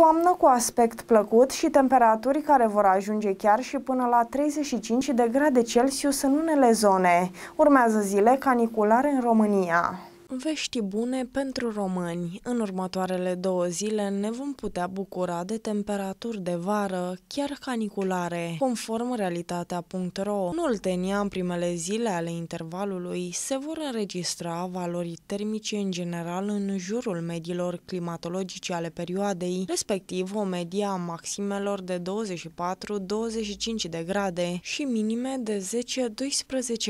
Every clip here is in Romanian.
Toamnă cu aspect plăcut și temperaturi care vor ajunge chiar și până la 35 de grade Celsius în unele zone. Urmează zile caniculare în România. Vești bune pentru români. În următoarele două zile ne vom putea bucura de temperaturi de vară, chiar caniculare. Conform realitatea.ro, în Oltenia, în primele zile ale intervalului, se vor înregistra valori termice în general în jurul mediilor climatologice ale perioadei, respectiv o medie a maximelor de 24-25 de grade și minime de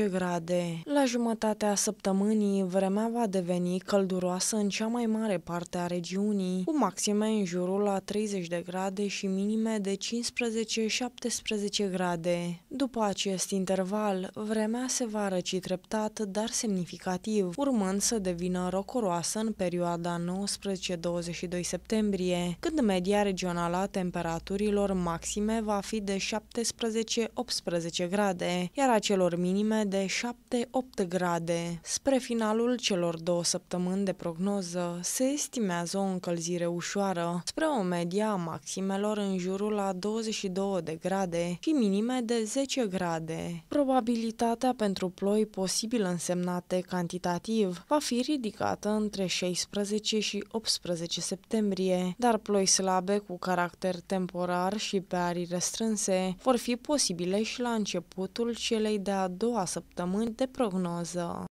10-12 grade. La jumătatea săptămânii, vremea va deveni călduroasă în cea mai mare parte a regiunii, cu maxime în jurul la 30 de grade și minime de 15-17 grade. După acest interval, vremea se va răci treptat, dar semnificativ, urmând să devină rocoroasă în perioada 19-22 septembrie, când media regională a temperaturilor maxime va fi de 17-18 grade, iar a celor minime de 7-8 grade. Spre finalul celor două săptămâni de prognoză se estimează o încălzire ușoară spre o media a maximelor în jurul la 22 de grade și minime de 10 grade. Probabilitatea pentru ploi posibil însemnate cantitativ va fi ridicată între 16 și 18 septembrie, dar ploi slabe cu caracter temporar și pe arii restrânse vor fi posibile și la începutul celei de-a doua săptămâni de prognoză.